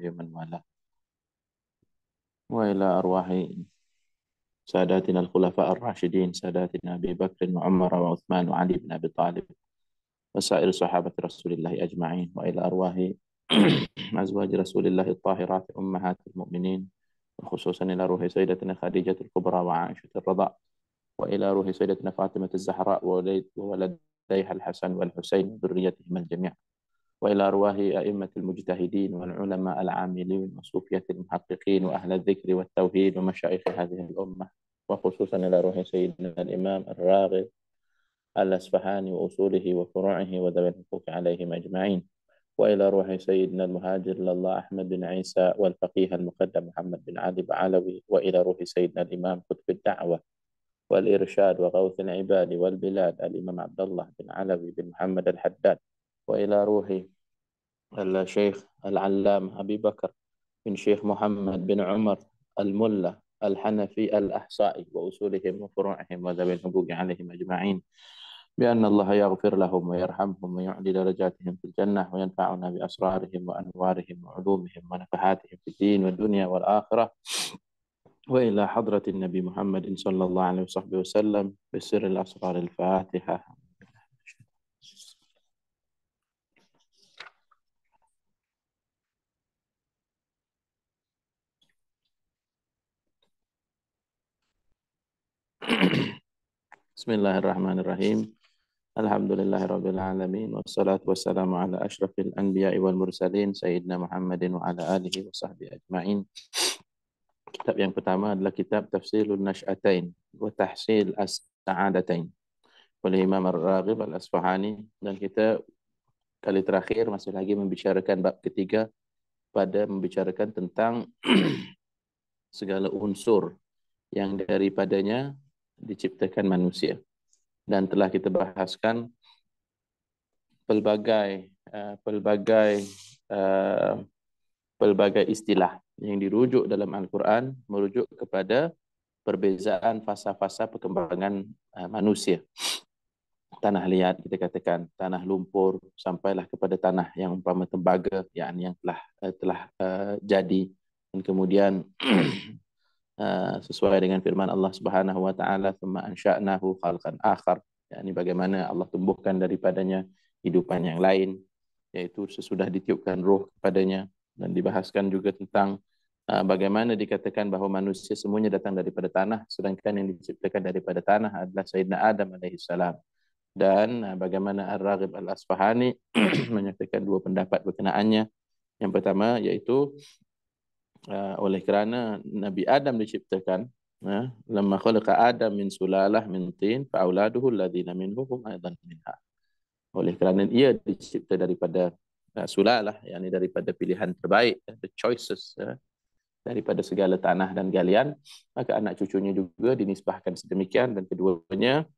لمن والاه وإلى أرواح ساداتنا الخلفاء الراشدين ساداتنا أبي بكر وعمر وعثمان وعلي بن أبي طالب وسائر صحابة رسول الله أجمعين وإلى أرواح أزواج رسول الله الطاهرات أمهات المؤمنين وخصوصا إلى روح سيدتنا خديجة الكبرى وعائشة الرضا وإلى روح سيدتنا فاطمة الزهراء وولديها الحسن والحسين وذريتهما الجميع وإلى أرواح أئمة المجتهدين والعلماء العاملين وصوفية المحققين وأهل الذكر والتوحيد ومشايخ هذه الأمة وخصوصا إلى روح سيدنا الإمام الراغب الاصفهاني وأصوله وفروعه وذوي الحقوق عليهم أجمعين وإلى روح سيدنا المهاجر لله أحمد بن عيسى والفقيه المقدم محمد بن علي بعلوي وإلى روح سيدنا الإمام قطب الدعوة والإرشاد وغوث العباد والبلاد الإمام عبد الله بن علوي بن محمد الحداد وإلى روح الشيخ العلام أبي بكر بن شيخ محمد بن عمر الملة الحنفي الأحصائي وأصولهم وفروعهم وذوي الحقوق عليهم أجمعين بأن الله يغفر لهم ويرحمهم ويعلي درجاتهم في الجنة وينفعنا بأسرارهم وأنوارهم وعلومهم ونفحاتهم في الدين والدنيا والآخرة وإلى حضرة النبي محمد صلى الله عليه وصحبه وسلم بسر الأسرار الفاتحة Bismillahirrahmanirrahim. Alhamdulillahirrabbilalamin. Wassalatu wassalamu ala ashrafil anbiya wal mursalin. Sayyidina Muhammadin wa ala alihi wa sahbihi ajma'in. Kitab yang pertama adalah kitab Tafsilun Nash'atain wa Tahsil As-Sa'adatain. Oleh Imam Al-Raghib Al-Asfahani. Dan kita kali terakhir masih lagi membicarakan bab ketiga pada membicarakan tentang segala unsur yang daripadanya diciptakan manusia. Dan telah kita bahaskan pelbagai uh, pelbagai uh, pelbagai istilah yang dirujuk dalam Al-Quran merujuk kepada perbezaan fasa-fasa perkembangan uh, manusia. Tanah liat kita katakan, tanah lumpur sampailah kepada tanah yang umpama tembaga yang yang telah uh, telah uh, jadi dan kemudian Ah, sesuai dengan firman Allah Subhanahu wa taala thumma ansha'nahu khalqan akhar yakni bagaimana Allah tumbuhkan daripadanya kehidupan yang lain yaitu sesudah ditiupkan roh kepadanya dan dibahaskan juga tentang ah, bagaimana dikatakan bahawa manusia semuanya datang daripada tanah sedangkan yang diciptakan daripada tanah adalah Sayyidina Adam alaihi salam dan ah, bagaimana Ar-Raghib Al-Asfahani menyatakan dua pendapat berkenaannya yang pertama yaitu uh, oleh kerana Nabi Adam diciptakan ya lamma khalaqa Adam min sulalah min tin fa auladuhu alladhina minhum aidan minha oleh kerana ia dicipta daripada uh, sulalah yakni daripada pilihan terbaik uh, the choices uh, daripada segala tanah dan galian maka anak cucunya juga dinisbahkan sedemikian dan keduanya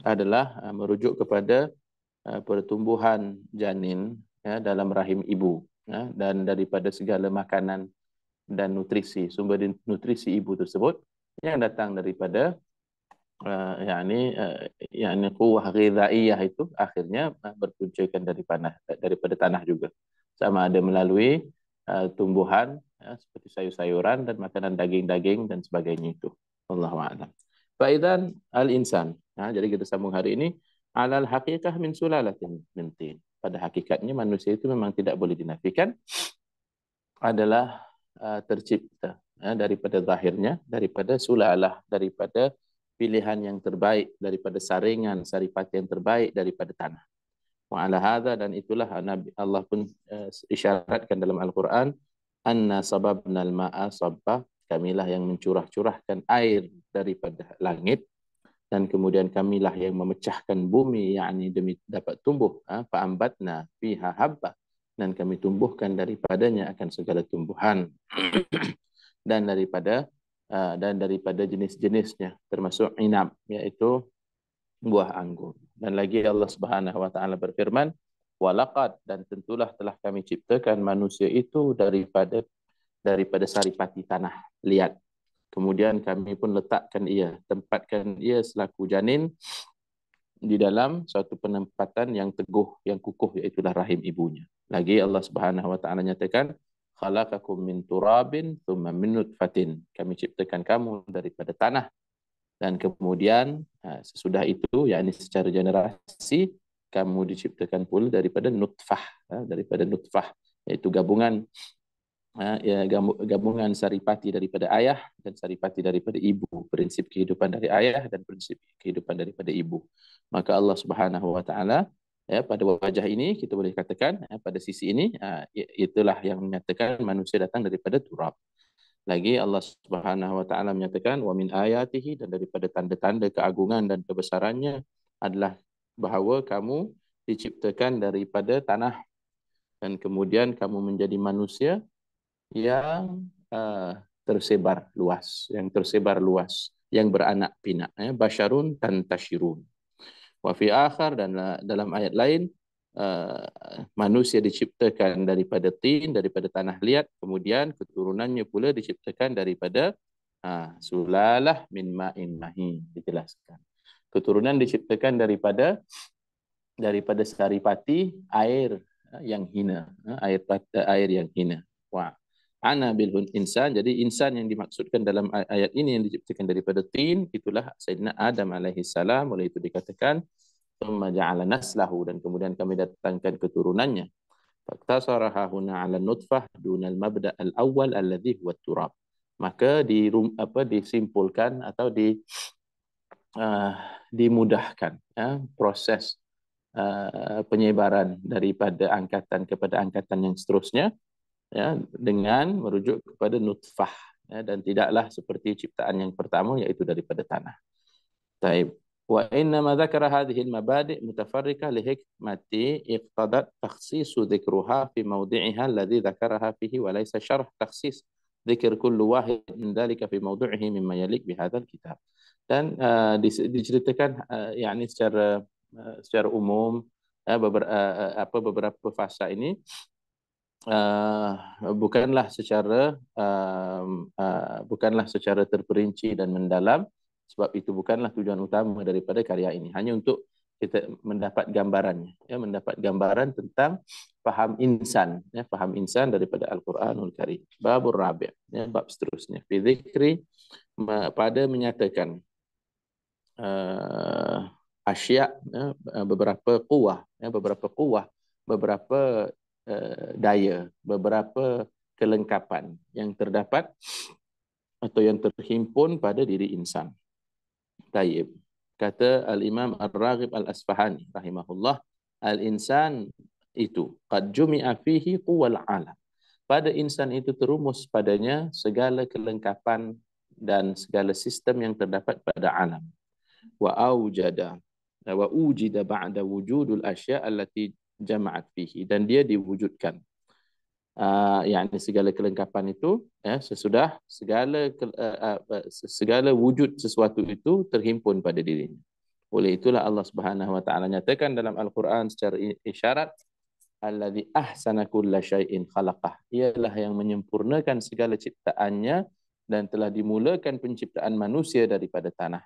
adalah uh, merujuk kepada uh, pertumbuhan janin ya dalam rahim ibu Ya, dan daripada segala makanan dan nutrisi sumber nutrisi ibu tersebut yang datang daripada uh, eh, ini uh, eh, ini kuah ghizaiyah itu akhirnya uh, eh, berpunculkan daripada daripada tanah juga sama ada melalui uh, tumbuhan ya, seperti sayur-sayuran dan makanan daging-daging dan sebagainya itu Allah a'lam al insan ya, ha, jadi kita sambung hari ini alal haqiqah min sulalatin min tin pada hakikatnya manusia itu memang tidak boleh dinafikan adalah uh, tercipta ya, daripada zahirnya daripada sulalah daripada pilihan yang terbaik daripada saringan saripati yang terbaik daripada tanah wa ala dan itulah nabi Allah pun uh, isyaratkan dalam al-Quran anna sababnal ma'a sabba kamilah yang mencurah-curahkan air daripada langit dan kemudian kamilah yang memecahkan bumi yakni demi dapat tumbuh ha, fa ambatna fiha habba dan kami tumbuhkan daripadanya akan segala tumbuhan dan daripada ha, dan daripada jenis-jenisnya termasuk inab yaitu buah anggur dan lagi Allah Subhanahu wa taala berfirman walaqad dan tentulah telah kami ciptakan manusia itu daripada daripada saripati tanah lihat Kemudian kami pun letakkan ia, tempatkan ia selaku janin di dalam suatu penempatan yang teguh, yang kukuh iaitu rahim ibunya. Lagi Allah Subhanahu wa taala nyatakan khalaqakum min turabin thumma min nutfatin. Kami ciptakan kamu daripada tanah dan kemudian ha, sesudah itu yakni secara generasi kamu diciptakan pula daripada nutfah, ha, daripada nutfah iaitu gabungan Ha, ya gabungan saripati daripada ayah dan saripati daripada ibu prinsip kehidupan dari ayah dan prinsip kehidupan daripada ibu maka Allah Subhanahu wa taala ya pada wajah ini kita boleh katakan ya, pada sisi ini ha, ya, itulah yang menyatakan manusia datang daripada turab lagi Allah Subhanahu wa taala menyatakan wa min ayatihi dan daripada tanda-tanda keagungan dan kebesarannya adalah bahawa kamu diciptakan daripada tanah dan kemudian kamu menjadi manusia yang uh, tersebar luas, yang tersebar luas, yang beranak pinak. Ya. Basharun Tashirun, Wafi akhar dan dalam ayat lain, uh, manusia diciptakan daripada tin, daripada tanah liat, kemudian keturunannya pula diciptakan daripada uh, sulalah min ma'in mahin, dijelaskan. Keturunan diciptakan daripada daripada saripati air yang hina air air yang hina wah ana bil insan jadi insan yang dimaksudkan dalam ayat ini yang diciptakan daripada tin itulah sayyidina adam alaihi salam oleh itu dikatakan thumma ja'ala naslahu dan kemudian kami datangkan keturunannya fakta sarahuna 'ala nutfah dun al mabda al awal alladhi huwa turab maka di apa disimpulkan atau di uh, dimudahkan ya, proses uh, penyebaran daripada angkatan kepada angkatan yang seterusnya ya dengan merujuk kepada nutfah ya, dan tidaklah seperti ciptaan yang pertama yaitu daripada tanah. Taib wa inna ma dzakara hadhihi al-mabadi' mutafarriqah li hikmati iqtadat takhsis dzikruha fi mawdi'iha alladhi dzakaraha fihi wa laysa syarh takhsis dzikr kullu wahid min dzalika fi mawdi'ihi mimma yalik bi hadzal kitab. Dan uh, diceritakan uh, yakni secara uh, secara umum ya, uh, beber, uh, apa beberapa fasa ini uh, bukanlah secara uh, uh, bukanlah secara terperinci dan mendalam sebab itu bukanlah tujuan utama daripada karya ini hanya untuk kita mendapat gambarannya ya mendapat gambaran tentang faham insan ya faham insan daripada al-Quranul Karim babur rabi ya bab seterusnya fi dzikri pada menyatakan uh, asyak ya, beberapa kuah ya, beberapa kuah beberapa Eh, daya beberapa kelengkapan yang terdapat atau yang terhimpun pada diri insan. Tayyib. Kata Al-Imam Ar-Raghib Al-Asfahani rahimahullah, al-insan itu qad jumi'a fihi quwwal 'alam. Pada insan itu terumus padanya segala kelengkapan dan segala sistem yang terdapat pada alam. Wa aujada wa ujida ba'da wujudul asya' allati jama'at fihi dan dia diwujudkan. Uh, ah, yang segala kelengkapan itu ya, sesudah segala uh, uh, segala wujud sesuatu itu terhimpun pada dirinya. Oleh itulah Allah Subhanahu wa taala nyatakan dalam Al-Qur'an secara isyarat allazi ahsana kullasyai'in khalaqah. Ialah yang menyempurnakan segala ciptaannya dan telah dimulakan penciptaan manusia daripada tanah.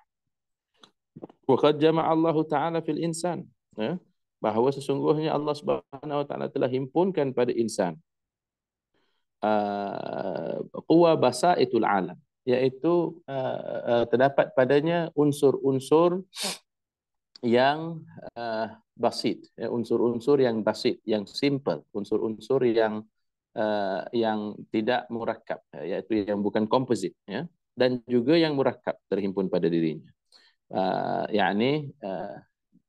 Wa qad Allah taala fil insan. Ya bahawa sesungguhnya Allah Subhanahu Wa Taala telah himpunkan pada insan kuwa uh, basa itul alam yaitu uh, uh, terdapat padanya unsur-unsur yang uh, basit ya, unsur-unsur yang basit yang simple unsur-unsur yang uh, yang tidak murakab ya, iaitu yang bukan komposit ya dan juga yang murakab terhimpun pada dirinya uh, yakni uh,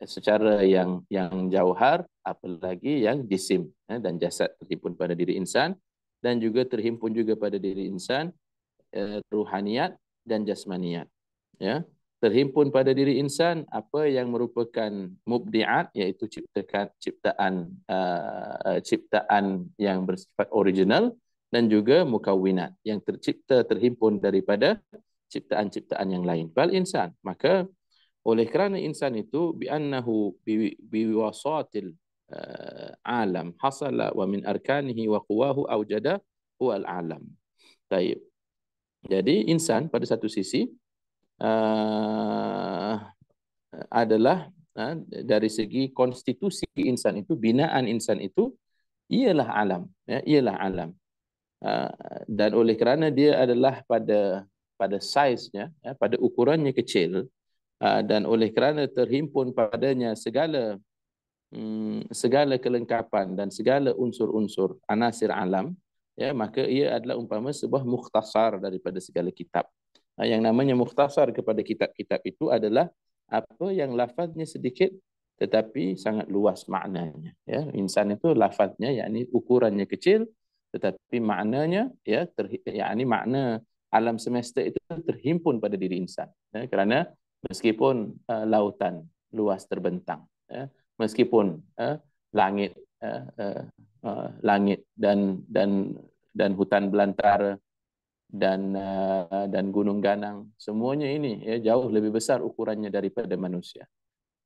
secara yang yang jauhar apalagi yang jisim ya, dan jasad terhimpun pada diri insan dan juga terhimpun juga pada diri insan eh, ruhaniat dan jasmaniat ya terhimpun pada diri insan apa yang merupakan mubdiat iaitu ciptaan ciptaan uh, eh, eh, ciptaan yang bersifat original dan juga mukawinat yang tercipta terhimpun daripada ciptaan-ciptaan yang lain bal insan maka oleh kerana insan itu biannahu biwasatil uh, alam hasala wa min arkanihi wa quwahu awjada huwa alam. Baik. Jadi insan pada satu sisi eh, adalah eh, dari segi konstitusi insan itu binaan insan itu ialah alam ya ialah alam dan oleh kerana dia adalah pada pada saiznya ya, pada ukurannya kecil Ah, dan oleh kerana terhimpun padanya segala hmm, segala kelengkapan dan segala unsur-unsur anasir alam ya maka ia adalah umpama sebuah mukhtasar daripada segala kitab ah, yang namanya mukhtasar kepada kitab-kitab itu adalah apa yang lafaznya sedikit tetapi sangat luas maknanya ya insan itu lafaznya yakni ukurannya kecil tetapi maknanya ya ter, yakni makna alam semesta itu terhimpun pada diri insan ya, kerana meskipun uh, lautan luas terbentang ya meskipun uh, langit uh, uh, uh, langit dan dan dan hutan belantara dan uh, dan gunung ganang semuanya ini ya jauh lebih besar ukurannya daripada manusia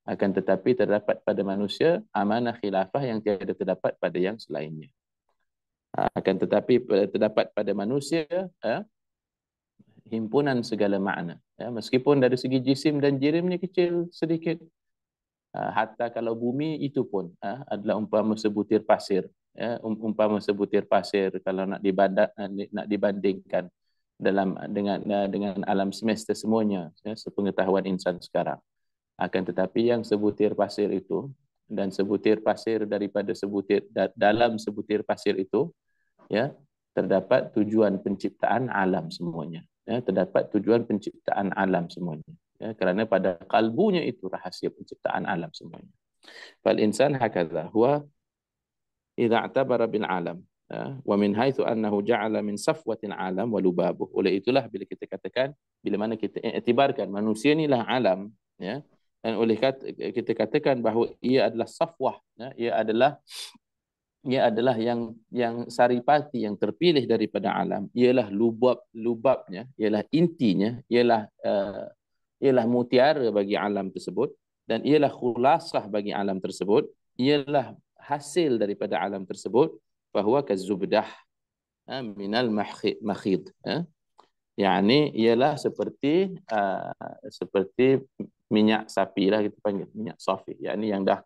akan tetapi terdapat pada manusia amanah khilafah yang tiada terdapat pada yang selainnya akan tetapi terdapat pada manusia uh, himpunan segala makna. Ya, meskipun dari segi jisim dan jirimnya kecil sedikit. Uh, hatta kalau bumi itu pun uh, adalah umpama sebutir pasir. Ya, um, umpama sebutir pasir kalau nak dibanda, nak dibandingkan dalam dengan dengan alam semesta semuanya ya, sepengetahuan insan sekarang akan tetapi yang sebutir pasir itu dan sebutir pasir daripada sebutir da, dalam sebutir pasir itu ya terdapat tujuan penciptaan alam semuanya ya, terdapat tujuan penciptaan alam semuanya. Ya, kerana pada kalbunya itu rahsia penciptaan alam semuanya. Fal insan hakadha huwa idha atabara bin alam. Ya, wa min haithu annahu ja'ala min safwatin alam walubabuh. Oleh itulah bila kita katakan, bila mana kita iktibarkan manusia ni lah alam. Ya, dan oleh kata, kita katakan bahawa ia adalah safwah. Ya, ia adalah ia adalah yang yang saripati yang terpilih daripada alam ialah lubab lubabnya ialah intinya ialah uh, ialah mutiara bagi alam tersebut dan ialah khulasah bagi alam tersebut ialah hasil daripada alam tersebut bahawa kazubdah ha, eh, minal mahid, ha. Eh. yakni ialah seperti uh, seperti minyak sapi lah kita panggil minyak safi yakni yang dah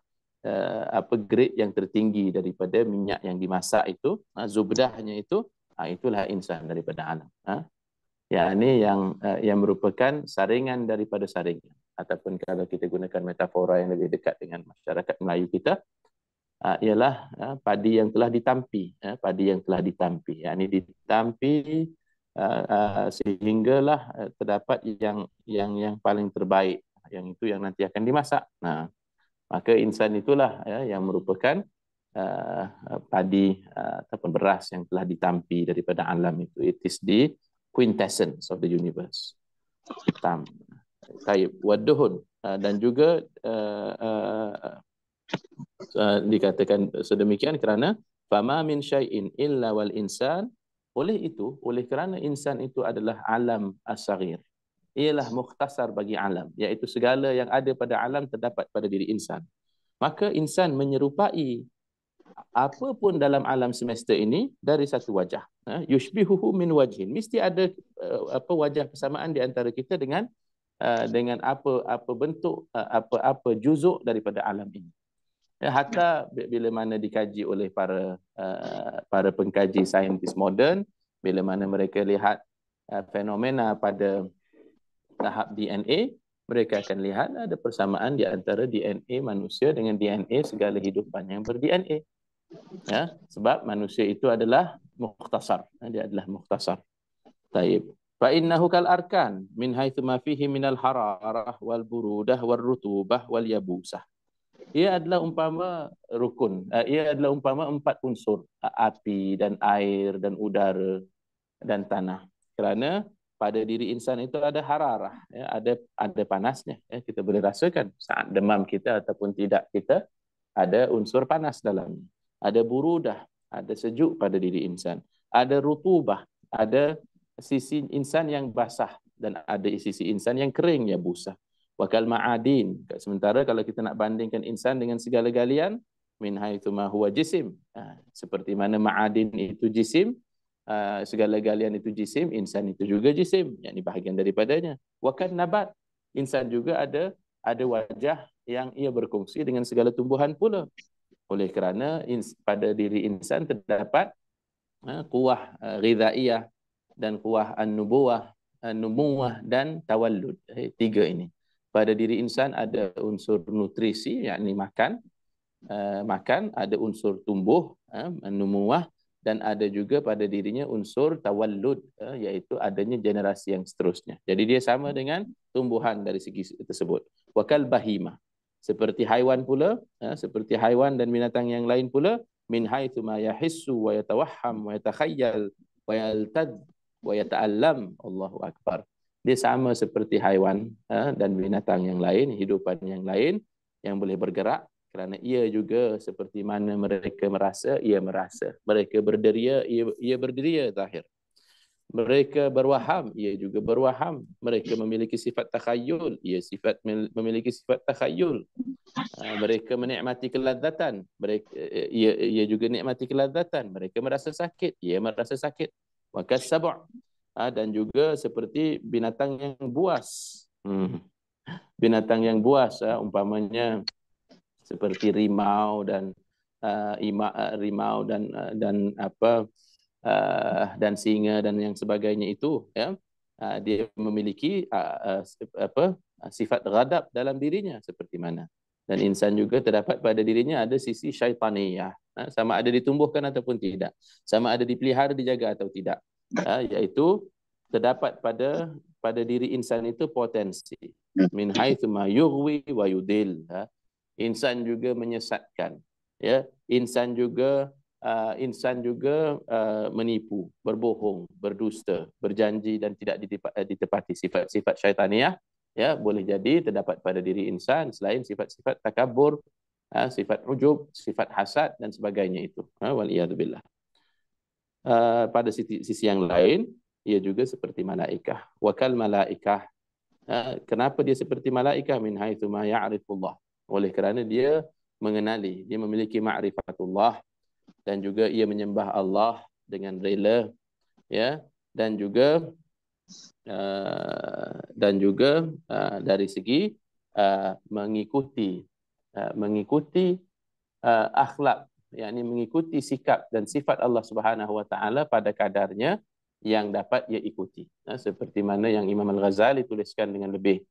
Eh, apa grade yang tertinggi daripada minyak yang dimasak itu ha, zubdahnya itu ha, itulah insan daripada alam ha. ya ini yang eh, yang merupakan saringan daripada saringan ataupun kalau kita gunakan metafora yang lebih dekat dengan masyarakat Melayu kita ialah padi yang telah ditampi padi yang telah ditampi ya ini ditampi sehinggalah eh, terdapat yang yang yang paling terbaik yang itu yang nanti akan dimasak nah maka insan itulah ya, yang merupakan uh, padi uh, ataupun beras yang telah ditampi daripada alam itu it is the quintessence of the universe tam taib waduhun uh, dan juga uh, uh, uh, dikatakan sedemikian kerana fama min syai'in illa wal insan oleh itu oleh kerana insan itu adalah alam asagir as ialah mukhtasar bagi alam iaitu segala yang ada pada alam terdapat pada diri insan maka insan menyerupai apa pun dalam alam semesta ini dari satu wajah ha, yushbihuhu min wajhin mesti ada uh, apa wajah persamaan di antara kita dengan uh, dengan apa apa bentuk uh, apa apa juzuk daripada alam ini ya, hatta bila mana dikaji oleh para para pengkaji saintis moden bila mana mereka lihat fenomena pada tahap DNA, mereka akan lihat ada persamaan di antara DNA manusia dengan DNA segala hidupan yang ber-DNA. Ya, sebab manusia itu adalah mukhtasar. Ya, dia adalah mukhtasar. Taib. Fa innahu kal arkan min haitsu ma fihi min al hararah wal burudah war rutubah wal yabusah. Ia adalah umpama rukun. Eh, ia adalah umpama empat unsur. Api dan air dan udara dan tanah. Kerana pada diri insan itu ada hararah, ya, ada ada panasnya. Ya, kita boleh rasakan saat demam kita ataupun tidak kita ada unsur panas dalam. Ada burudah, ada sejuk pada diri insan. Ada rutubah, ada sisi insan yang basah dan ada sisi insan yang kering ya busa. Wakal ma'adin. Sementara kalau kita nak bandingkan insan dengan segala galian, minhay itu ma jisim. Ha, seperti mana ma'adin itu jisim, Ah, segala galian itu jisim, insan itu juga jisim, yang ini bahagian daripadanya. Wakan nabat, insan juga ada ada wajah yang ia berkongsi dengan segala tumbuhan pula. Oleh kerana ins, pada diri insan terdapat ha, kuah uh, ah, ghidaiyah dan kuah an-nubuwah, an dan tawallud. Eh, tiga ini. Pada diri insan ada unsur nutrisi, yakni makan. Uh, makan ada unsur tumbuh, uh, an dan ada juga pada dirinya unsur tawallud eh, iaitu adanya generasi yang seterusnya. Jadi dia sama dengan tumbuhan dari segi tersebut. Wakal bahima. Seperti haiwan pula, eh, seperti haiwan dan binatang yang lain pula, min haithu ma yahissu wa yatawaham wa yatakhayyal wa yaltad wa yata'allam Allahu Akbar. Dia sama seperti haiwan eh, dan binatang yang lain, hidupan yang lain yang boleh bergerak kerana ia juga seperti mana mereka merasa, ia merasa. Mereka berderia, ia, ia berderia zahir. Mereka berwaham, ia juga berwaham. Mereka memiliki sifat takhayul, ia sifat memiliki sifat takhayul. Ah, mereka menikmati kelazatan, eh, ia, ia juga menikmati kelazatan. Mereka merasa sakit, ia merasa sakit. Maka sabuk. Ah, dan juga seperti binatang yang buas. Hmm. Binatang yang buas, ah, umpamanya seperti rimau dan uh, ima, uh, rimau dan uh, dan apa uh, dan singa dan yang sebagainya itu ya uh, dia memiliki uh, uh, apa uh, sifat radab dalam dirinya seperti mana dan insan juga terdapat pada dirinya ada sisi syaitaniyah ha, sama ada ditumbuhkan ataupun tidak sama ada dipelihara dijaga atau tidak ya, iaitu terdapat pada pada diri insan itu potensi min haitsu ma wa yudil ha insan juga menyesatkan ya insan juga uh, insan juga uh, menipu berbohong berdusta berjanji dan tidak eh, ditepati sifat-sifat syaitaniah ya boleh jadi terdapat pada diri insan selain sifat-sifat takabur uh, ha, sifat ujub sifat hasad dan sebagainya itu uh, ha, wal iazubillah uh, pada sisi, sisi yang lain ia juga seperti malaikah wakal malaikah ha, kenapa dia seperti malaikah min haitsu ma ya'rifullah oleh kerana dia mengenali dia memiliki makrifatullah dan juga ia menyembah Allah dengan rela ya dan juga uh, dan juga uh, dari segi uh, mengikuti uh, mengikuti uh, akhlak yakni mengikuti sikap dan sifat Allah Subhanahu wa taala pada kadarnya yang dapat ia ikuti. Nah, ha, seperti mana yang Imam Al-Ghazali tuliskan dengan lebih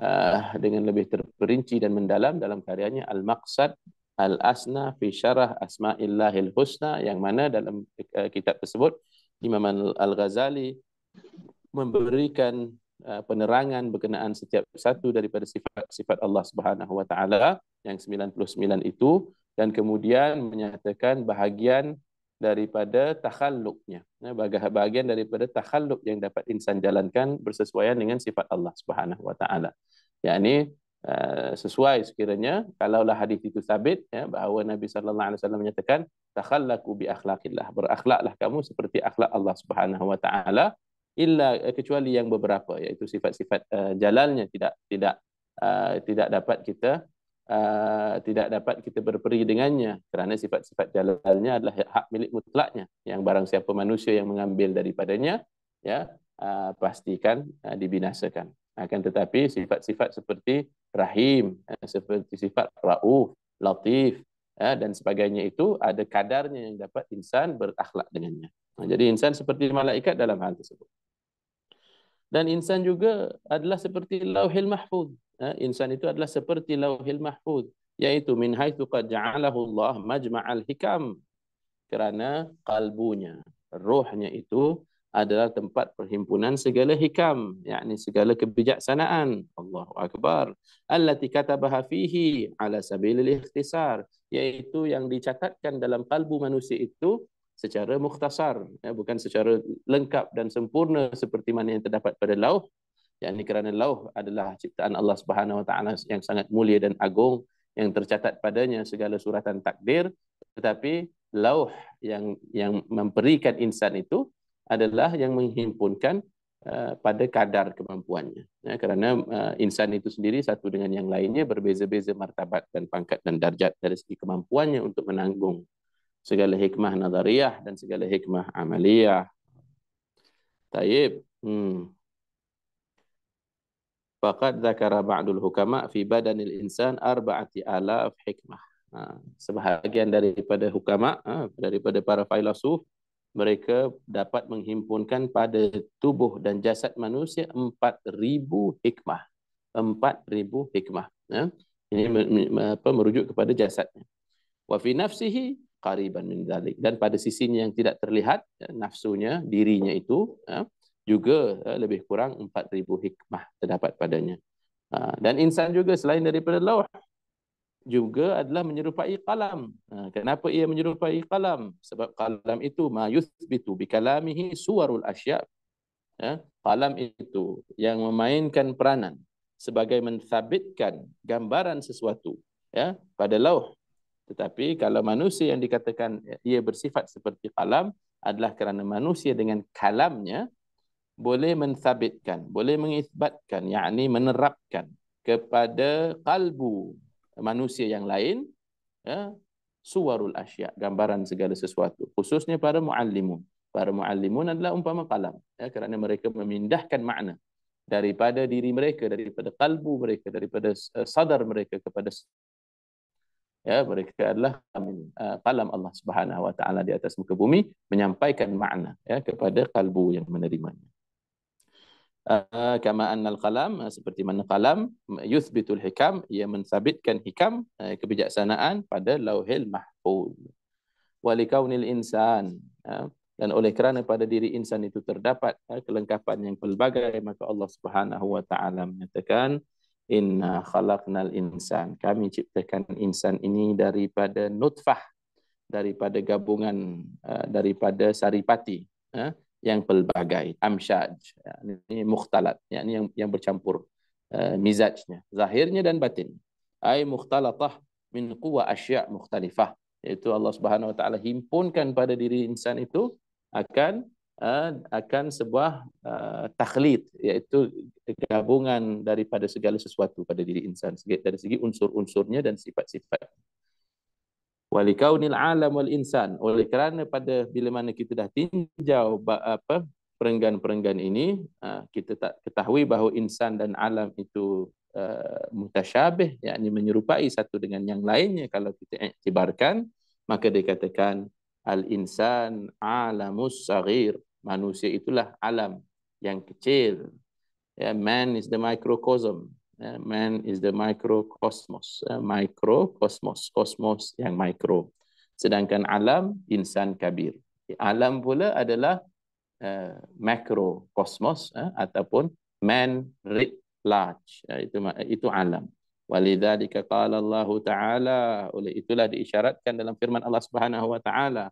uh, dengan lebih terperinci dan mendalam dalam karyanya Al-Maqsad Al-Asna fi Syarah Asmaillahil Husna yang mana dalam uh, kitab tersebut Imam Al-Ghazali memberikan uh, penerangan berkenaan setiap satu daripada sifat-sifat Allah Subhanahu wa taala yang 99 itu dan kemudian menyatakan bahagian daripada takhalluknya. Ya, Bagian daripada takhalluk yang dapat insan jalankan bersesuaian dengan sifat Allah Subhanahu wa taala. Yakni eh, sesuai sekiranya kalaulah hadis itu sabit ya, bahawa Nabi sallallahu alaihi wasallam menyatakan takhallaku bi akhlaqillah berakhlaklah kamu seperti akhlak Allah Subhanahu wa taala illa eh, kecuali yang beberapa yaitu sifat-sifat uh, jalalnya tidak tidak uh, tidak dapat kita uh, tidak dapat kita berperi dengannya kerana sifat-sifat jalalnya adalah hak milik mutlaknya yang barang siapa manusia yang mengambil daripadanya ya uh, pastikan uh, dibinasakan akan tetapi sifat-sifat seperti rahim uh, seperti sifat rauf latif ya, dan sebagainya itu ada kadarnya yang dapat insan berakhlak dengannya jadi insan seperti malaikat dalam hal tersebut dan insan juga adalah seperti lauhil mahfuz ha? insan itu adalah seperti lauhil mahfuz yaitu min haitsu qad ja'alahu Allah majma'al hikam kerana kalbunya rohnya itu adalah tempat perhimpunan segala hikam yakni segala kebijaksanaan Allahu akbar allati katabaha fihi ala sabilil ikhtisar yaitu yang dicatatkan dalam kalbu manusia itu secara mukhtasar ya, bukan secara lengkap dan sempurna seperti mana yang terdapat pada lauh Ini kerana lauh adalah ciptaan Allah Subhanahu wa taala yang sangat mulia dan agung yang tercatat padanya segala suratan takdir tetapi lauh yang yang memberikan insan itu adalah yang menghimpunkan uh, pada kadar kemampuannya ya, kerana uh, insan itu sendiri satu dengan yang lainnya berbeza-beza martabat dan pangkat dan darjat dari segi kemampuannya untuk menanggung segala hikmah nazariah dan segala hikmah amaliyah. Tayyib. Hmm. Faqad zakara ba'dul hukama fi badanil insan arba'ati alaf hikmah. Ha. Sebahagian daripada hukama, ha, daripada para filosof, mereka dapat menghimpunkan pada tubuh dan jasad manusia 4,000 hikmah. 4,000 hikmah. Ha. Ini apa, merujuk kepada jasadnya. Wa fi nafsihi qariban min dalik dan pada sisi yang tidak terlihat ya, nafsunya dirinya itu ya, juga ya, lebih kurang 4000 hikmah terdapat padanya ha, dan insan juga selain daripada lauh juga adalah menyerupai kalam. Ha, kenapa ia menyerupai kalam? Sebab kalam itu ma yuthbitu bi kalamihi suwarul asya' ya, kalam itu yang memainkan peranan sebagai mensabitkan gambaran sesuatu ya pada lauh tetapi kalau manusia yang dikatakan ia bersifat seperti kalam adalah kerana manusia dengan kalamnya boleh mensabitkan, boleh mengisbatkan, yakni menerapkan kepada kalbu manusia yang lain ya, suwarul asyak, gambaran segala sesuatu. Khususnya para muallimun. Para muallimun adalah umpama kalam. Ya, kerana mereka memindahkan makna daripada diri mereka, daripada kalbu mereka, daripada eh, sadar mereka kepada ya mereka adalah amin qalam ah, Allah Subhanahu wa taala di atas muka bumi menyampaikan makna ya kepada kalbu yang menerimanya ah, kama anna al-qalam ah, seperti mana qalam yuthbitul hikam ia mensabitkan hikam kebijaksanaan pada lauhil mahfuz walikaunil insan ya, dan oleh kerana pada diri insan itu terdapat ya, kelengkapan yang pelbagai maka Allah Subhanahu wa taala menyatakan Inna khalaqnal insan. Kami ciptakan insan ini daripada nutfah, daripada gabungan, eh, daripada saripati eh, yang pelbagai. Amsyaj. Eh, ini mukhtalat. Ini yang, yang bercampur mizajnya. Zahirnya dan batin. Ay mukhtalatah min kuwa asya' mukhtalifah. Iaitu Allah Subhanahu Wa Taala himpunkan pada diri insan itu akan Eh, akan sebuah uh, takhlid iaitu gabungan daripada segala sesuatu pada diri insan dari segi unsur-unsurnya dan sifat-sifat walikaunil alam wal insan oleh kerana pada bila mana kita dah tinjau apa perenggan-perenggan ini eh, kita tak ketahui bahawa insan dan alam itu uh, mutasyabih yakni menyerupai satu dengan yang lainnya kalau kita iktibarkan maka dikatakan al insan alamus saghir manusia itulah alam yang kecil. Yeah, man is the microcosm. Yeah, man is the microcosmos. Yeah, microcosmos, kosmos yang mikro. Sedangkan alam insan kabir. Alam pula adalah uh, ya, makrokosmos uh, ya, ataupun man writ large. Uh, itu itu alam. Walidzalika qala Allah Ta'ala oleh itulah diisyaratkan dalam firman Allah Subhanahu wa taala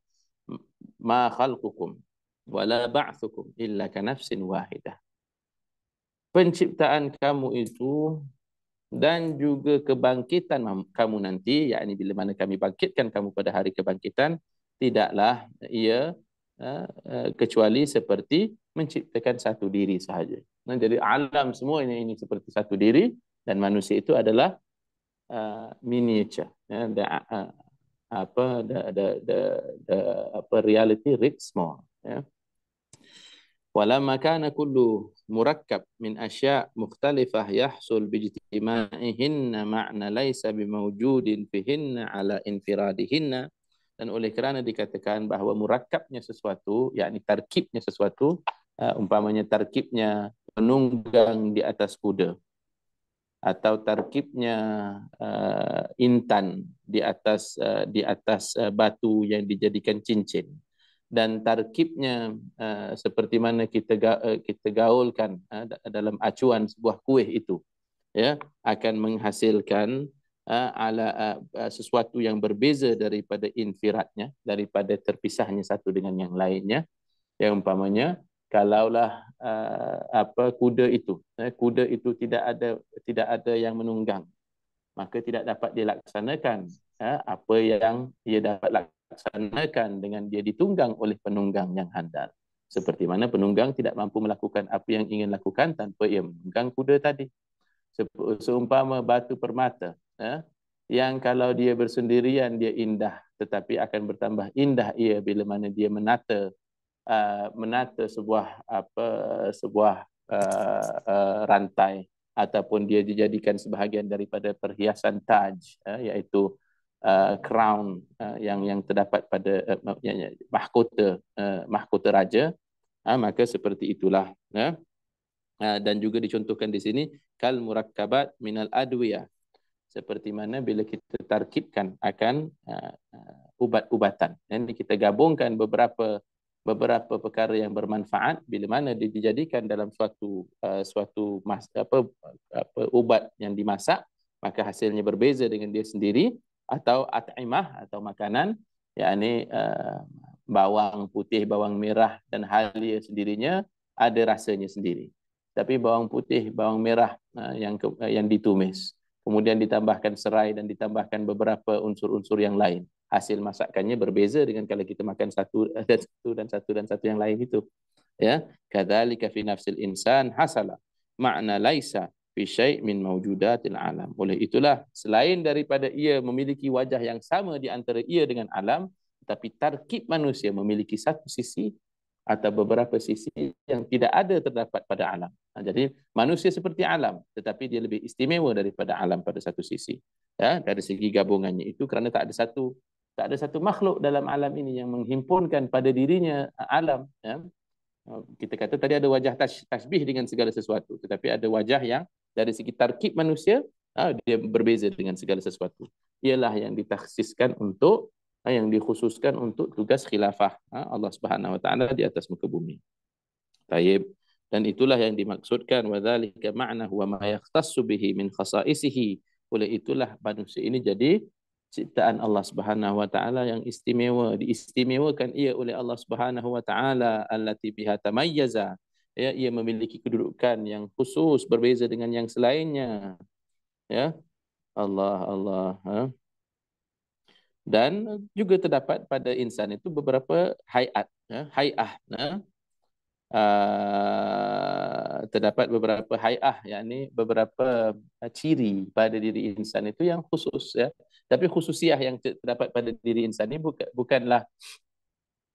ma khalqukum wala ba'thukum illa ka nafsin wahidah. Penciptaan kamu itu dan juga kebangkitan kamu nanti, yakni bila mana kami bangkitkan kamu pada hari kebangkitan, tidaklah ia eh, eh, kecuali seperti menciptakan satu diri sahaja. Nah, jadi alam semua ini, ini seperti satu diri dan manusia itu adalah uh, miniature. Ya, the, uh, apa, the, the, the, the, apa, reality writ small. Ya. Yeah. Walau Walamma kana kullu murakab min asya' mukhtalifah yahsul bijtima'ihinna ma'na laysa bimawjudin fihinna ala infiradihinna dan oleh kerana dikatakan bahawa murakabnya sesuatu yakni tarkibnya sesuatu uh, umpamanya tarkibnya penunggang di atas kuda atau tarkibnya uh, intan di atas uh, di atas uh, batu yang dijadikan cincin dan tarkibnya uh, seperti mana kita ga, uh, kita gaulkan uh, dalam acuan sebuah kuih itu ya akan menghasilkan uh, ala uh, sesuatu yang berbeza daripada infiratnya daripada terpisahnya satu dengan yang lainnya yang umpamanya kalaulah uh, apa kuda itu uh, kuda itu tidak ada tidak ada yang menunggang maka tidak dapat dilaksanakan uh, apa yang ia dapat laksanakan dilaksanakan dengan dia ditunggang oleh penunggang yang handal. Seperti mana penunggang tidak mampu melakukan apa yang ingin lakukan tanpa ia menunggang kuda tadi. Seumpama batu permata eh, yang kalau dia bersendirian dia indah tetapi akan bertambah indah ia bila mana dia menata uh, menata sebuah apa sebuah uh, uh, rantai ataupun dia dijadikan sebahagian daripada perhiasan taj eh, iaitu uh, crown uh, yang yang terdapat pada uh, mahkota uh, mahkota raja uh, maka seperti itulah ya uh, dan juga dicontohkan di sini kal murakkabat minal adwiyah seperti mana bila kita tarkibkan akan uh, uh ubat-ubatan ini kita gabungkan beberapa beberapa perkara yang bermanfaat bila mana dijadikan dalam suatu uh, suatu mas, apa apa ubat yang dimasak maka hasilnya berbeza dengan dia sendiri atau at'imah atau makanan yakni eh, bawang putih, bawang merah dan halia sendirinya ada rasanya sendiri. Tapi bawang putih, bawang merah eh, yang eh, yang ditumis, kemudian ditambahkan serai dan ditambahkan beberapa unsur-unsur yang lain. Hasil masakannya berbeza dengan kalau kita makan satu dan satu dan satu dan satu yang lain itu. Ya, kadzalika fi nafsil insan hasala makna laisa fi syai' min mawjudatil alam. Oleh itulah, selain daripada ia memiliki wajah yang sama di antara ia dengan alam, tapi tarkib manusia memiliki satu sisi atau beberapa sisi yang tidak ada terdapat pada alam. Ha, jadi manusia seperti alam, tetapi dia lebih istimewa daripada alam pada satu sisi. Ya, dari segi gabungannya itu kerana tak ada satu tak ada satu makhluk dalam alam ini yang menghimpunkan pada dirinya alam. Ya. Kita kata tadi ada wajah tasbih dengan segala sesuatu, tetapi ada wajah yang dari segi tarkib manusia ha, dia berbeza dengan segala sesuatu ialah yang ditaksiskan untuk ha, yang dikhususkan untuk tugas khilafah ha, Allah Subhanahu wa taala di atas muka bumi. Tayib dan itulah yang dimaksudkan wa dzalika ma'na wa ma yakhtassu bihi min khasa'isihi oleh itulah manusia ini jadi ciptaan Allah Subhanahu wa taala yang istimewa diistimewakan ia oleh Allah Subhanahu wa taala allati biha tamayyaza ya ia memiliki kedudukan yang khusus berbeza dengan yang selainnya ya Allah Allah ha? dan juga terdapat pada insan itu beberapa hayat ya hayah ya? Uh, terdapat beberapa hayah yakni beberapa ah, ciri pada diri insan itu yang khusus ya tapi khususiah yang terdapat pada diri insan ini bukan bukanlah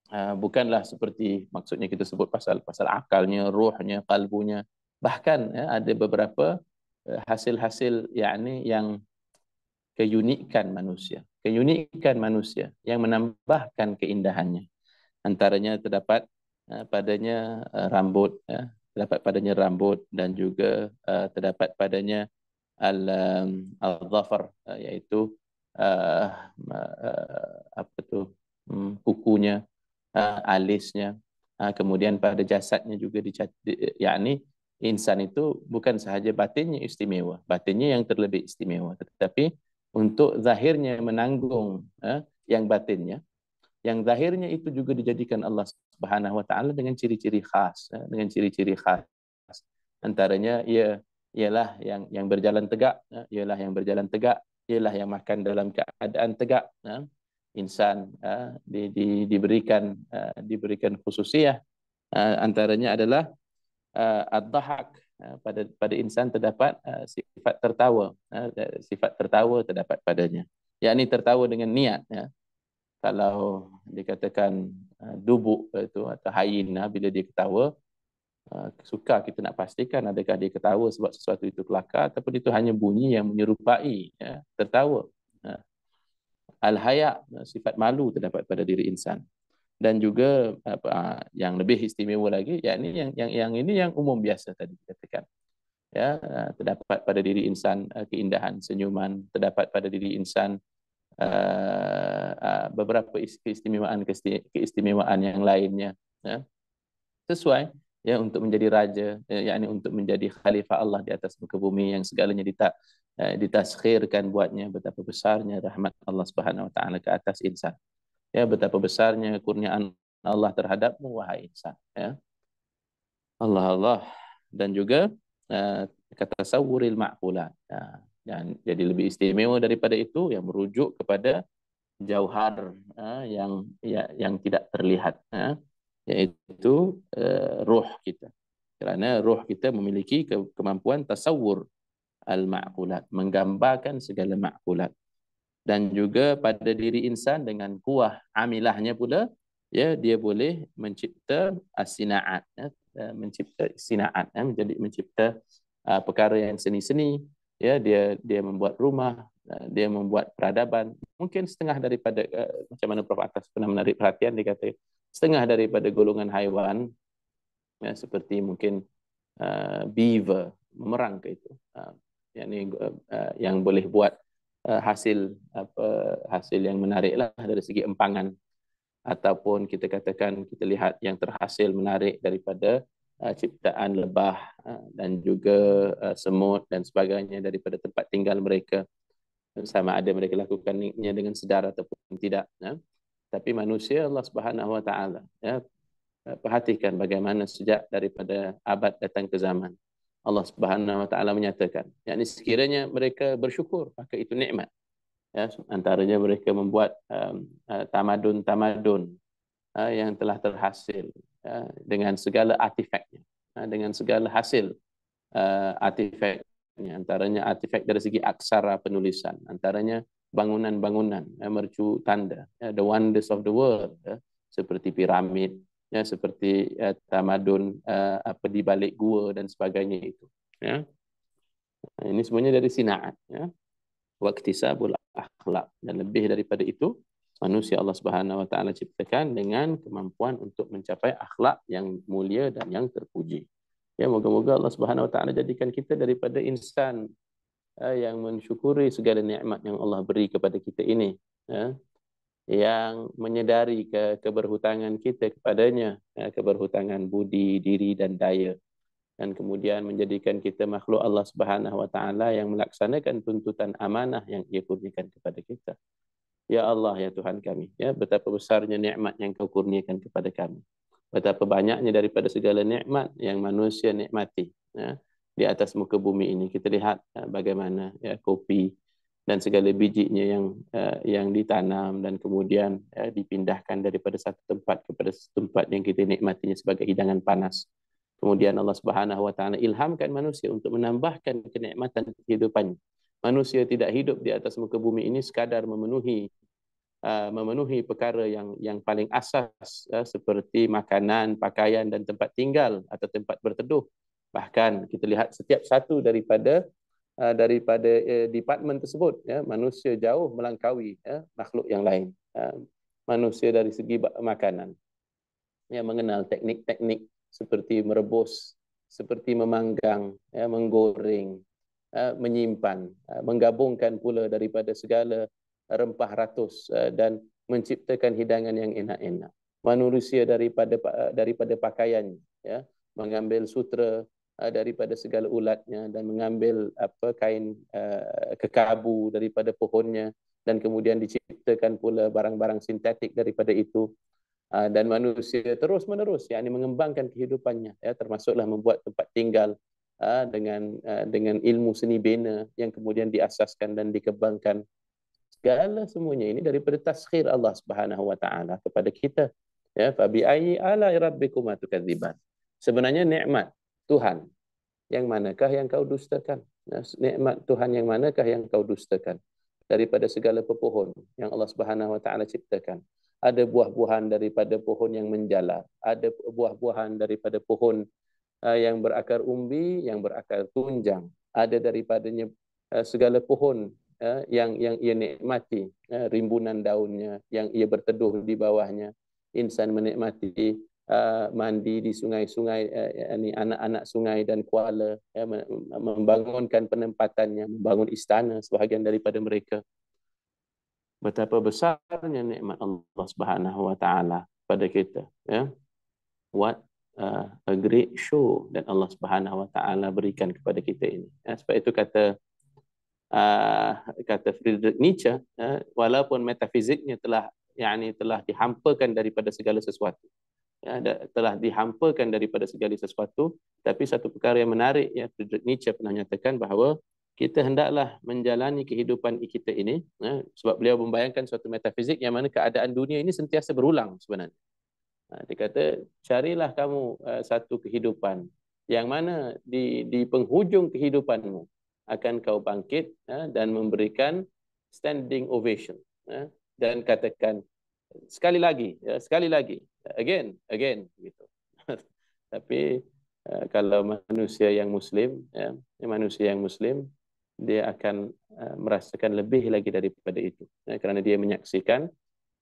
Ah, bukanlah seperti maksudnya kita sebut pasal pasal akalnya, rohnya, kalbunya. Bahkan ya, ada beberapa eh, hasil-hasil yakni yang keunikan manusia, keunikan manusia yang menambahkan keindahannya. Antaranya terdapat ya, padanya eh, rambut ya, terdapat padanya rambut dan juga uh, terdapat padanya al um, al-dhafar uh, iaitu uh, uh, apa tu um, kukunya uh, alisnya uh, kemudian pada jasadnya juga dicat yakni insan itu bukan sahaja batinnya istimewa batinnya yang terlebih istimewa tetapi untuk zahirnya menanggung uh, yang batinnya yang zahirnya itu juga dijadikan Allah Subhanahu wa taala dengan ciri-ciri khas uh, dengan ciri-ciri khas antaranya ia ialah yang yang berjalan tegak uh, ialah yang berjalan tegak ialah yang makan dalam keadaan tegak uh, insan uh, di, di, diberikan uh, diberikan khususiah uh, antaranya adalah uh, ad-dahak uh, pada pada insan terdapat uh, sifat tertawa uh, sifat tertawa terdapat padanya yakni tertawa dengan niat ya kalau dikatakan uh, dubuk itu atau hyena bila dia ketawa uh, suka kita nak pastikan adakah dia ketawa sebab sesuatu itu kelakar ataupun itu hanya bunyi yang menyerupai ya, tertawa al-haya eh, sifat malu terdapat pada diri insan dan juga apa ah, yang lebih istimewa lagi yakni yang yang yang ini yang umum biasa tadi katakan ya eh, terdapat pada diri insan eh, keindahan senyuman terdapat pada diri insan ah, beberapa keistimewaan keistimewaan yang lainnya ya sesuai ya untuk menjadi raja ya, yakni untuk menjadi khalifah Allah di atas muka bumi yang segalanya ditak Eh, ditaskhirkan buatnya betapa besarnya rahmat Allah Subhanahu wa taala ke atas insan. Ya betapa besarnya kurniaan Allah terhadap wahai insan, ya. Allah Allah dan juga uh, eh, kata sawuril ma'qulat. Ya. Dan jadi lebih istimewa daripada itu yang merujuk kepada jauhar ya, yang ya, yang tidak terlihat ya. iaitu uh, eh, ruh kita. Kerana ruh kita memiliki ke- kemampuan tasawur al makulat menggambarkan segala makulat dan juga pada diri insan dengan kuah amilahnya pula ya dia boleh mencipta sinaat ya, ya, mencipta sinaat ya, menjadi mencipta uh, perkara yang seni-seni ya dia dia membuat rumah uh, dia membuat peradaban mungkin setengah daripada uh, macam mana prof atas pernah menarik perhatian dia kata setengah daripada golongan haiwan ya seperti mungkin uh, beaver ke itu uh, yang ni uh, eh, eh, yang boleh buat uh, hasil apa hasil yang menariklah dari segi empangan ataupun kita katakan kita lihat yang terhasil menarik daripada uh, ciptaan lebah uh, dan juga uh, semut dan sebagainya daripada tempat tinggal mereka sama ada mereka lakukannya dengan sedar ataupun tidak ya. tapi manusia Allah Subhanahu wa taala ya perhatikan bagaimana sejak daripada abad datang ke zaman Allah Subhanahu Wa Taala menyatakan. Yakni sekiranya mereka bersyukur maka itu nikmat. Ya, antaranya mereka membuat tamadun-tamadun um, uh, uh, yang telah terhasil uh, dengan segala artifaknya, uh, ya, dengan segala hasil uh, artifaknya. Antaranya artifak dari segi aksara penulisan, antaranya bangunan-bangunan uh, mercu tanda, uh, the wonders of the world uh, seperti piramid, ya seperti ya, tamadun uh, apa di balik gua dan sebagainya itu ya ini semuanya dari sinaat ya waqtisabul akhlak dan lebih daripada itu manusia Allah Subhanahu wa taala ciptakan dengan kemampuan untuk mencapai akhlak yang mulia dan yang terpuji ya moga-moga Allah Subhanahu wa taala jadikan kita daripada insan eh, yang mensyukuri segala nikmat yang Allah beri kepada kita ini ya yang menyedari ke keberhutangan kita kepadanya, ya, keberhutangan budi, diri dan daya dan kemudian menjadikan kita makhluk Allah Subhanahu wa taala yang melaksanakan tuntutan amanah yang Dia kurniakan kepada kita. Ya Allah ya Tuhan kami, ya betapa besarnya nikmat yang Kau kurniakan kepada kami. Betapa banyaknya daripada segala nikmat yang manusia nikmati, ya di atas muka bumi ini kita lihat ya, bagaimana ya kopi dan segala bijinya yang uh, yang ditanam dan kemudian uh, dipindahkan daripada satu tempat kepada tempat yang kita nikmatinya sebagai hidangan panas. Kemudian Allah Subhanahu wa taala ilhamkan manusia untuk menambahkan kenikmatan kehidupannya. Manusia tidak hidup di atas muka bumi ini sekadar memenuhi uh, memenuhi perkara yang yang paling asas uh, seperti makanan, pakaian dan tempat tinggal atau tempat berteduh. Bahkan kita lihat setiap satu daripada Eh, daripada eh, departmen tersebut ya manusia jauh melangkaui ya, makhluk yang lain ya, manusia dari segi makanan yang mengenal teknik-teknik seperti merebus seperti memanggang ya, menggoreng ya, menyimpan ya, menggabungkan pula daripada segala rempah ratus ya, dan menciptakan hidangan yang enak-enak manusia daripada eh, daripada pakaian ya mengambil sutra Uh, daripada segala ulatnya dan mengambil apa kain uh, kekabu daripada pohonnya dan kemudian diciptakan pula barang-barang sintetik daripada itu uh, dan manusia terus menerus ya ini mengembangkan kehidupannya ya termasuklah membuat tempat tinggal uh, dengan uh, dengan ilmu seni bina yang kemudian diasaskan dan dikembangkan segala semuanya ini daripada tasghir Allah Subhanahu wa taala kepada kita ya fa bi ayyi ala rabbikum atukadziban sebenarnya nikmat Tuhan yang manakah yang kau dustakan? Nikmat Tuhan yang manakah yang kau dustakan? Daripada segala pepohon yang Allah Subhanahu Wa Taala ciptakan. Ada buah-buahan daripada pohon yang menjalar. Ada buah-buahan daripada pohon uh, yang berakar umbi, yang berakar tunjang. Ada daripadanya uh, segala pohon uh, yang yang ia nikmati rimbunan daunnya yang ia berteduh di bawahnya insan menikmati Uh, mandi di sungai-sungai ini uh, anak-anak sungai dan kuala ya, membangunkan penempatannya membangun istana sebahagian daripada mereka betapa besarnya nikmat Allah Subhanahu wa taala pada kita ya what a great show dan Allah Subhanahu wa taala berikan kepada kita ini ya, sebab itu kata uh, kata Friedrich Nietzsche ya, walaupun metafiziknya telah yakni telah dihampakan daripada segala sesuatu ya, telah dihampakan daripada segala sesuatu. Tapi satu perkara yang menarik, ya, Friedrich Nietzsche pernah nyatakan bahawa kita hendaklah menjalani kehidupan kita ini ya, sebab beliau membayangkan suatu metafizik yang mana keadaan dunia ini sentiasa berulang sebenarnya. Ha, dia kata, carilah kamu uh, satu kehidupan yang mana di, di penghujung kehidupanmu akan kau bangkit ya, dan memberikan standing ovation. Ya, dan katakan, sekali lagi, ya, sekali lagi, again, again gitu. Tapi eh, kalau manusia yang Muslim, ya, manusia yang Muslim, dia akan eh, merasakan lebih lagi daripada itu, ya, kerana dia menyaksikan,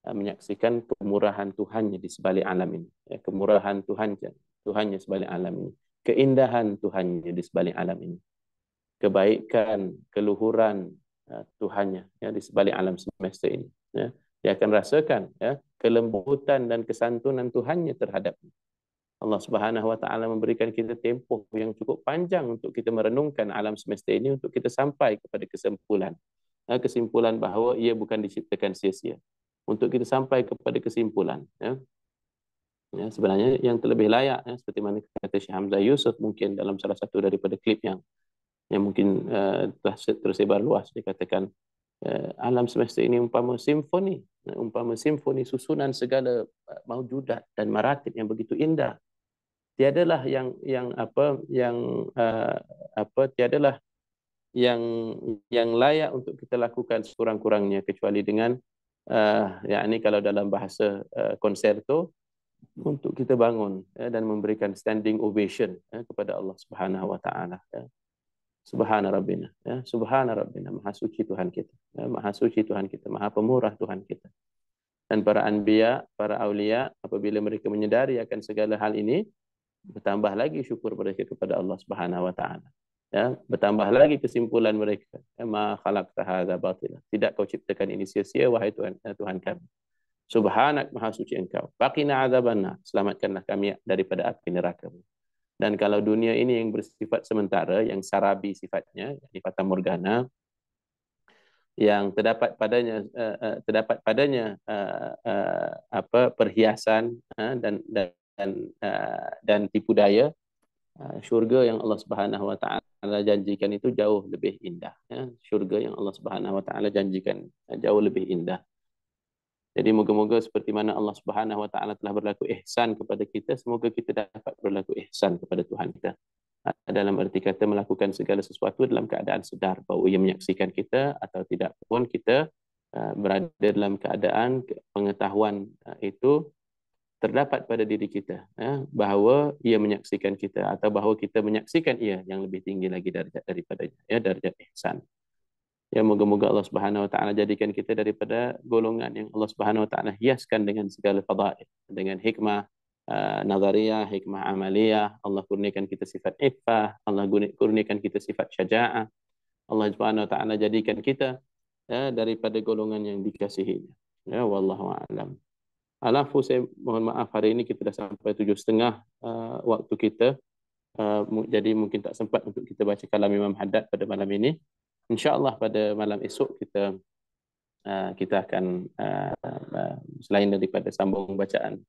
eh, menyaksikan kemurahan Tuhannya di sebalik alam ini, ya, kemurahan Tuhan Tuhannya sebalik alam ini, keindahan Tuhannya di sebalik alam ini, kebaikan, keluhuran uh, Tuhannya ya, di sebalik alam semesta ini. Ya dia akan rasakan ya, kelembutan dan kesantunan Tuhannya terhadapnya. Allah Subhanahu Wa Taala memberikan kita tempoh yang cukup panjang untuk kita merenungkan alam semesta ini untuk kita sampai kepada kesimpulan ya, kesimpulan bahawa ia bukan diciptakan sia-sia. Untuk kita sampai kepada kesimpulan. Ya. Ya, sebenarnya yang terlebih layak ya, seperti mana kata Syekh Hamzah Yusuf mungkin dalam salah satu daripada klip yang yang mungkin uh, eh, telah tersebar luas dikatakan Eh, alam semesta ini umpama simfoni eh, umpama simfoni susunan segala eh, maujudat dan maratib yang begitu indah tiadalah yang yang apa yang uh, apa tiadalah yang yang layak untuk kita lakukan sekurang-kurangnya kecuali dengan uh, ini kalau dalam bahasa uh, konserto untuk kita bangun ya, dan memberikan standing ovation ya, kepada Allah Subhanahu wa taala ya. Subhana Rabbina. Ya. Subhana Rabbina. Maha suci Tuhan kita. Ya. Maha suci Tuhan kita. Maha pemurah Tuhan kita. Dan para anbiya, para Aulia, apabila mereka menyedari akan segala hal ini, bertambah lagi syukur mereka kepada Allah Subhanahu Wa Taala. Ya. Bertambah lagi kesimpulan mereka. Ya. Ma khalaq tahadha batila. Tidak kau ciptakan ini sia-sia, wahai Tuhan, ya, Tuhan kami. Subhanak maha suci engkau. Baqina azabanna. Selamatkanlah kami daripada api neraka. Dan kalau dunia ini yang bersifat sementara, yang sarabi sifatnya, yang fata morgana, yang terdapat padanya eh, eh, terdapat padanya eh, apa perhiasan dan dan dan, dan tipu daya uh, syurga yang Allah Subhanahu wa taala janjikan itu jauh lebih indah ya syurga yang Allah Subhanahu wa taala janjikan jauh lebih indah jadi moga-moga seperti mana Allah Subhanahu Wa Taala telah berlaku ihsan kepada kita, semoga kita dapat berlaku ihsan kepada Tuhan kita. Ha, dalam erti kata melakukan segala sesuatu dalam keadaan sedar bahawa ia menyaksikan kita atau tidak pun kita ha, berada dalam keadaan pengetahuan ha, itu terdapat pada diri kita bahawa ia menyaksikan kita atau bahawa kita menyaksikan ia yang lebih tinggi lagi darjat daripada ya, ihsan. Ya moga-moga Allah Subhanahu wa taala jadikan kita daripada golongan yang Allah Subhanahu wa taala hiaskan dengan segala fadail, dengan hikmah uh, eh, nazariah, hikmah amaliyah. Allah kurniakan kita sifat iffah, Allah kurniakan kita sifat syaja'ah. Allah Subhanahu wa taala jadikan kita ya, daripada golongan yang dikasihinya. Ya wallahu a'lam. Alafu saya mohon maaf hari ini kita dah sampai tujuh setengah eh, waktu kita. Uh, jadi mungkin tak sempat untuk kita baca kalam Imam Haddad pada malam ini insyaallah pada malam esok kita uh, kita akan uh, uh, selain daripada sambung bacaan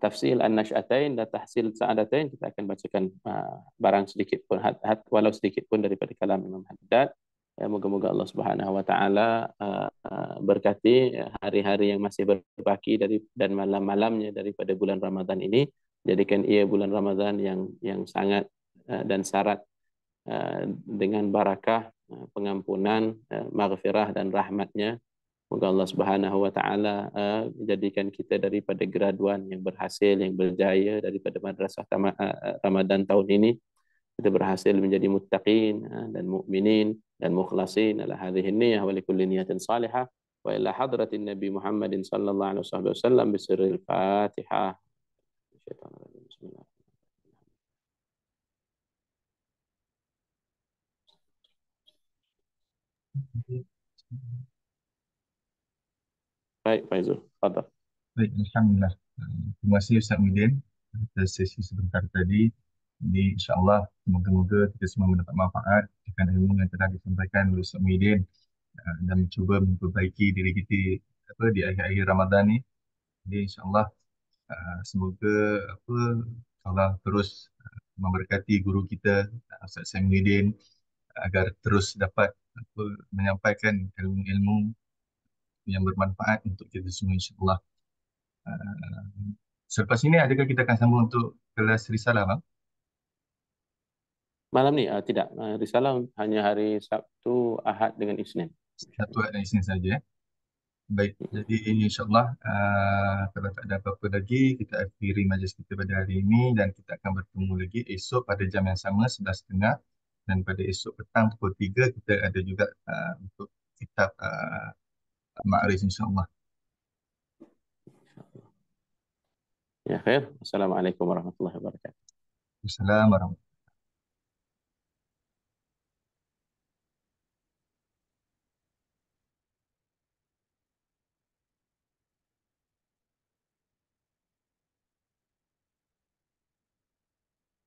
tafsil an-nashatain dan tahsil sa'adatain kita akan bacakan barang sedikit pun hat had, walau sedikit pun daripada kalam Imam Haddad ya, moga-moga Allah Subhanahu wa taala berkati hari-hari yang masih berbaki dari dan malam-malamnya daripada bulan Ramadan ini jadikan ia bulan Ramadan yang yang sangat dan syarat Eh, dengan barakah eh, pengampunan eh, maghfirah dan rahmatnya moga Allah Subhanahu wa taala menjadikan kita daripada graduan yang berhasil yang berjaya daripada madrasah Ramadan tahun ini kita berhasil menjadi muttaqin dan mukminin dan mukhlasin ala hadhih niyyah wa likulli niyatin salihah wa ila hadratin nabi Muhammadin sallallahu alaihi wasallam bisirril fatihah bismillah Baik, Faizul. Fadal. Baik, Alhamdulillah. Terima kasih Ustaz Midin atas sesi sebentar tadi. Jadi insyaAllah semoga-moga kita semua mendapat manfaat dengan ilmu yang telah disampaikan oleh Ustaz Midin eh, dan mencuba memperbaiki diri kita apa, di akhir-akhir Ramadan ni. Jadi insyaAllah eh, semoga apa Allah terus eh, memberkati guru kita Ustaz Samuel agar terus dapat apa, menyampaikan ilmu-ilmu yang bermanfaat untuk kita semua insyaAllah. Uh, selepas ini adakah kita akan sambung untuk kelas risalah bang? Malam ni uh, tidak. Uh, risalah hanya hari Sabtu, Ahad dengan Isnin. Sabtu, Ahad dan Isnin saja. Eh? Baik, hmm. jadi insyaAllah uh, kalau tak ada apa-apa lagi, kita akhiri majlis kita pada hari ini dan kita akan bertemu lagi esok pada jam yang sama, 11.30 dan pada esok petang pukul 3 kita ada juga uh, untuk kitab uh, مع إن شاء الله يا خير السلام عليكم ورحمة الله وبركاته السلام ورحمة الله